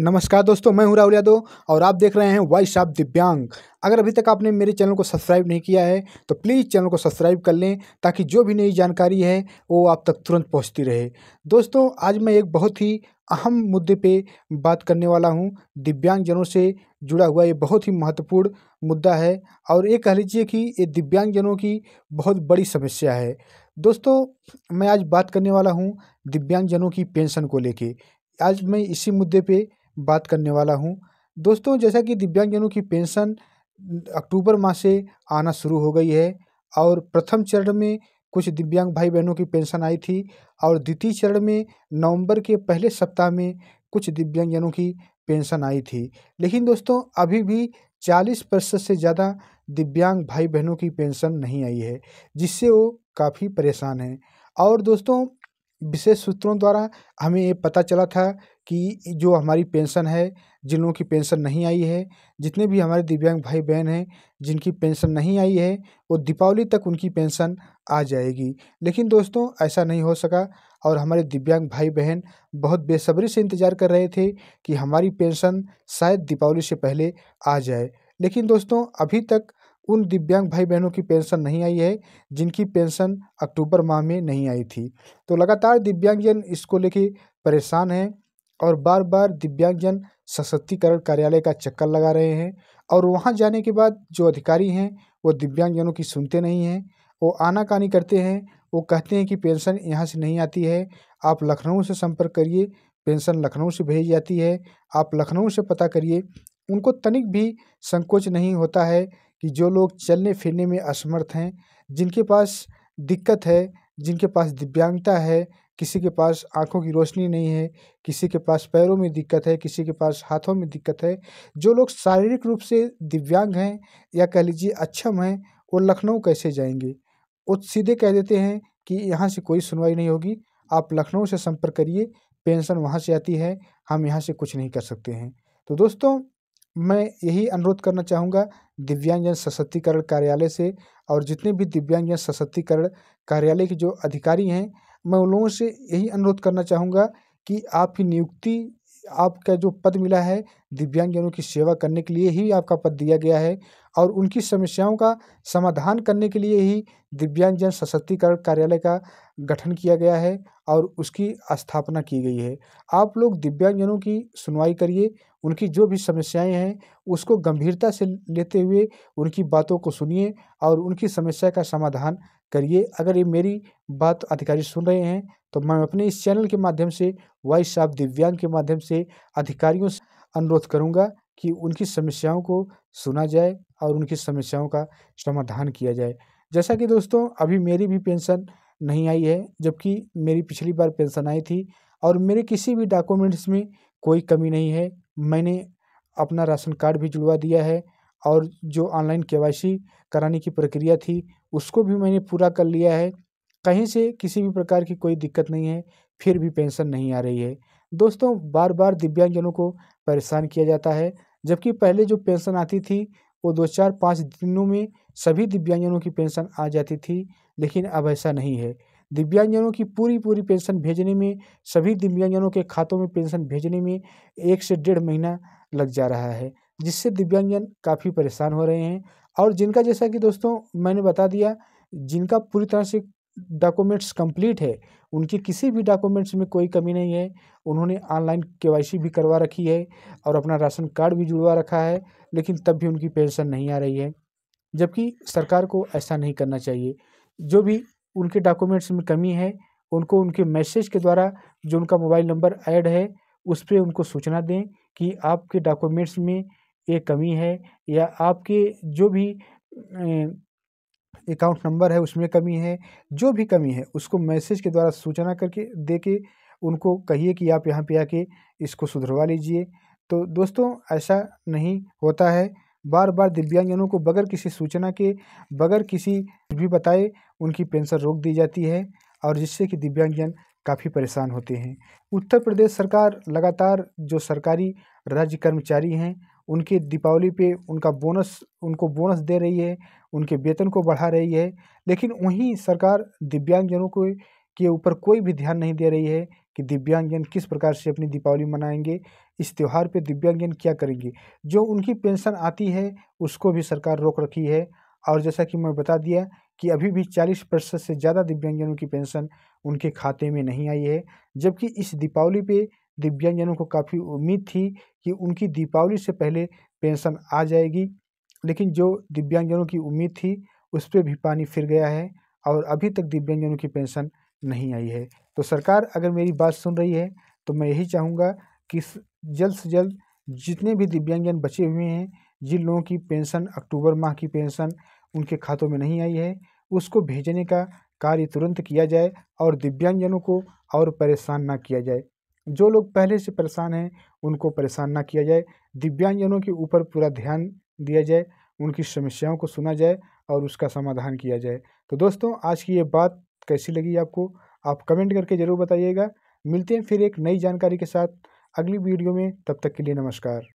नमस्कार दोस्तों मैं हूं राहुल यादव और आप देख रहे हैं वॉइस ऑफ दिव्यांग अगर अभी तक आपने मेरे चैनल को सब्सक्राइब नहीं किया है तो प्लीज़ चैनल को सब्सक्राइब कर लें ताकि जो भी नई जानकारी है वो आप तक तुरंत पहुंचती रहे दोस्तों आज मैं एक बहुत ही अहम मुद्दे पे बात करने वाला हूं दिव्यांगजनों से जुड़ा हुआ ये बहुत ही महत्वपूर्ण मुद्दा है और ये कह लीजिए कि ये दिव्यांगजनों की बहुत बड़ी समस्या है दोस्तों मैं आज बात करने वाला हूँ दिव्यांगजनों की पेंशन को लेकर आज मैं इसी मुद्दे पे बात करने वाला हूँ दोस्तों जैसा कि दिव्यांगजनों की पेंशन अक्टूबर माह से आना शुरू हो गई है और प्रथम चरण में कुछ दिव्यांग भाई बहनों की पेंशन आई थी और द्वितीय चरण में नवंबर के पहले सप्ताह में कुछ दिव्यांगजनों की पेंशन आई थी लेकिन दोस्तों अभी भी चालीस प्रतिशत से ज़्यादा दिव्यांग भाई बहनों की पेंशन नहीं आई है जिससे वो काफ़ी परेशान हैं और दोस्तों विशेष सूत्रों द्वारा हमें ये पता चला था कि जो हमारी पेंशन है जिन लोगों की पेंशन नहीं आई है जितने भी हमारे दिव्यांग भाई बहन हैं जिनकी पेंशन नहीं आई है वो दीपावली तक उनकी पेंशन आ जाएगी लेकिन दोस्तों ऐसा नहीं हो सका और हमारे दिव्यांग भाई बहन बहुत बेसब्री से इंतज़ार कर रहे थे कि हमारी पेंशन शायद दीपावली से पहले आ जाए लेकिन दोस्तों अभी तक उन दिव्यांग भाई बहनों की पेंशन नहीं आई है जिनकी पेंशन अक्टूबर माह में नहीं आई थी तो लगातार दिव्यांगजन इसको लेके परेशान हैं और बार बार दिव्यांगजन सशक्तिकरण कार्यालय का चक्कर लगा रहे हैं और वहाँ जाने के बाद जो अधिकारी हैं वो दिव्यांगजनों की सुनते नहीं हैं वो आनाकानी करते हैं वो कहते हैं कि पेंशन यहाँ से नहीं आती है आप लखनऊ से संपर्क करिए पेंशन लखनऊ से भेजी जाती है आप लखनऊ से पता करिए उनको तनिक भी संकोच नहीं होता है कि जो लोग चलने फिरने में असमर्थ हैं जिनके पास दिक्कत है जिनके पास दिव्यांगता है किसी के पास आंखों की रोशनी नहीं है किसी के पास पैरों में दिक्कत है किसी के पास हाथों में दिक्कत है जो लोग शारीरिक रूप से दिव्यांग हैं या कह लीजिए अक्षम हैं वो लखनऊ कैसे जाएंगे वो सीधे कह देते हैं कि यहाँ से कोई सुनवाई नहीं होगी आप लखनऊ से संपर्क करिए पेंशन वहाँ से आती है हम यहाँ से कुछ नहीं कर सकते हैं तो दोस्तों मैं यही अनुरोध करना चाहूँगा दिव्यांगजन सशक्तिकरण कार्यालय से और जितने भी दिव्यांगजन सशक्तिकरण कार्यालय के जो अधिकारी हैं मैं उन लोगों से यही अनुरोध करना चाहूँगा कि आपकी नियुक्ति आपका जो पद मिला है दिव्यांगजनों की सेवा करने के लिए ही आपका पद दिया गया है और उनकी समस्याओं का समाधान करने के लिए ही दिव्यांगजन सशक्तिकरण कार्यालय का गठन किया गया है और उसकी स्थापना की गई है आप लोग दिव्यांगजनों की सुनवाई करिए उनकी जो भी समस्याएं हैं उसको गंभीरता से लेते हुए उनकी बातों को सुनिए और उनकी समस्या का समाधान करिए अगर ये मेरी बात अधिकारी सुन रहे हैं तो मैं अपने इस चैनल के माध्यम से वॉइस ऑफ दिव्यांग के माध्यम से अधिकारियों से अनुरोध करूँगा कि उनकी समस्याओं को सुना जाए और उनकी समस्याओं का समाधान किया जाए जैसा कि दोस्तों अभी मेरी भी पेंशन नहीं आई है जबकि मेरी पिछली बार पेंशन आई थी और मेरे किसी भी डॉक्यूमेंट्स में कोई कमी नहीं है मैंने अपना राशन कार्ड भी जुड़वा दिया है और जो ऑनलाइन के कराने की प्रक्रिया थी उसको भी मैंने पूरा कर लिया है कहीं से किसी भी प्रकार की कोई दिक्कत नहीं है फिर भी पेंशन नहीं आ रही है दोस्तों बार बार दिव्यांगजनों को परेशान किया जाता है जबकि पहले जो पेंशन आती थी वो दो चार पाँच दिनों में सभी दिव्यांगजनों की पेंशन आ जाती थी लेकिन अब ऐसा नहीं है दिव्यांगजनों की पूरी पूरी पेंशन भेजने में सभी दिव्यांगजनों के खातों में पेंशन भेजने में एक से डेढ़ महीना लग जा रहा है जिससे दिव्यांगजन काफ़ी परेशान हो रहे हैं और जिनका जैसा कि दोस्तों मैंने बता दिया जिनका पूरी तरह से डॉक्यूमेंट्स कंप्लीट है उनके किसी भी डॉक्यूमेंट्स में कोई कमी नहीं है उन्होंने ऑनलाइन केवाईसी भी करवा रखी है और अपना राशन कार्ड भी जुड़वा रखा है लेकिन तब भी उनकी पेंशन नहीं आ रही है जबकि सरकार को ऐसा नहीं करना चाहिए जो भी उनके डॉक्यूमेंट्स में कमी है उनको उनके मैसेज के द्वारा जो उनका मोबाइल नंबर ऐड है उस पर उनको सूचना दें कि आपके डॉक्यूमेंट्स में ये कमी है या आपके जो भी अकाउंट नंबर है उसमें कमी है जो भी कमी है उसको मैसेज के द्वारा सूचना करके दे के उनको कहिए कि आप यहाँ पे आके इसको सुधरवा लीजिए तो दोस्तों ऐसा नहीं होता है बार बार दिव्यांगजनों को बगैर किसी सूचना के बगैर किसी भी बताए उनकी पेंशन रोक दी जाती है और जिससे कि दिव्यांगजन काफ़ी परेशान होते हैं उत्तर प्रदेश सरकार लगातार जो सरकारी राज्य कर्मचारी हैं उनके दीपावली पे उनका बोनस उनको बोनस दे रही है उनके वेतन को बढ़ा रही है लेकिन वहीं सरकार दिव्यांगजनों को के ऊपर कोई भी ध्यान नहीं दे रही है कि दिव्यांगजन किस प्रकार से अपनी दीपावली मनाएंगे इस त्यौहार पे दिव्यांगजन क्या करेंगे जो उनकी पेंशन आती है उसको भी सरकार रोक रखी है और जैसा कि मैं बता दिया कि अभी भी 40 प्रतिशत से ज़्यादा दिव्यांगजनों की पेंशन उनके खाते में नहीं आई है जबकि इस दीपावली पे दिव्यांगजनों को काफ़ी उम्मीद थी कि उनकी दीपावली से पहले पेंशन आ जाएगी लेकिन जो दिव्यांगजनों की उम्मीद थी उस पर भी पानी फिर गया है और अभी तक दिव्यांगजनों की पेंशन नहीं आई है तो सरकार अगर मेरी बात सुन रही है तो मैं यही चाहूँगा कि जल्द से जल्द जितने भी दिव्यांगजन बचे हुए हैं जिन लोगों की पेंशन अक्टूबर माह की पेंशन उनके खातों में नहीं आई है उसको भेजने का कार्य तुरंत किया जाए और दिव्यांगजनों को और परेशान ना किया जाए जो लोग पहले से परेशान हैं उनको परेशान ना किया जाए दिव्यांगजनों के ऊपर पूरा ध्यान दिया जाए उनकी समस्याओं को सुना जाए और उसका समाधान किया जाए तो दोस्तों आज की ये बात कैसी लगी आपको आप कमेंट करके ज़रूर बताइएगा मिलते हैं फिर एक नई जानकारी के साथ अगली वीडियो में तब तक के लिए नमस्कार